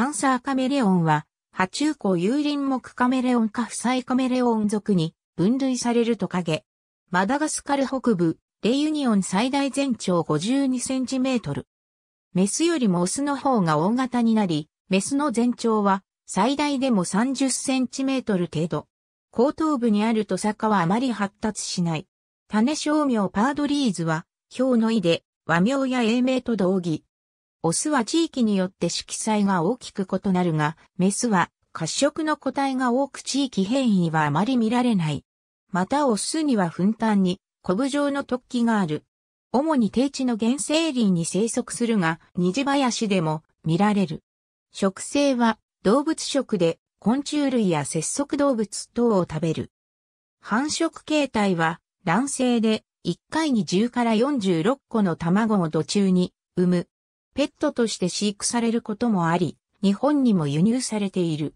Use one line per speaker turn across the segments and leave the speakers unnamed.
パンサーカメレオンは、波中湖有林木カメレオンか不細カメレオン属に分類されるトカゲ。マダガスカル北部、レユニオン最大全長52センチメートル。メスよりもオスの方が大型になり、メスの全長は最大でも30センチメートル程度。後頭部にあるトサカはあまり発達しない。種商名パードリーズは、表の意で、和名や英名と同義。オスは地域によって色彩が大きく異なるが、メスは褐色の個体が多く地域変異はあまり見られない。またオスには粉炭に、コブ状の突起がある。主に低地の原生林に生息するが、虹林でも見られる。食性は動物食で昆虫類や節足動物等を食べる。繁殖形態は卵生で1回に10から46個の卵を土中に産むペットとして飼育されることもあり、日本にも輸入されている。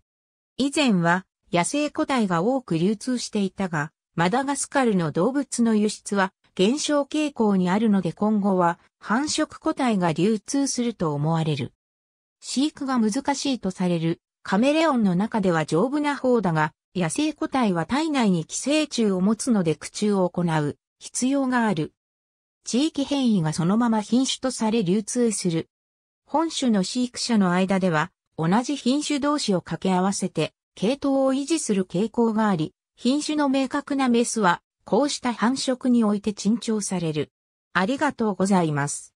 以前は野生個体が多く流通していたが、マダガスカルの動物の輸出は減少傾向にあるので今後は繁殖個体が流通すると思われる。飼育が難しいとされるカメレオンの中では丈夫な方だが、野生個体は体内に寄生虫を持つので苦虫を行う必要がある。地域変異がそのまま品種とされ流通する。本種の飼育者の間では、同じ品種同士を掛け合わせて、系統を維持する傾向があり、品種の明確なメスは、こうした繁殖において珍重される。ありが
とうございます。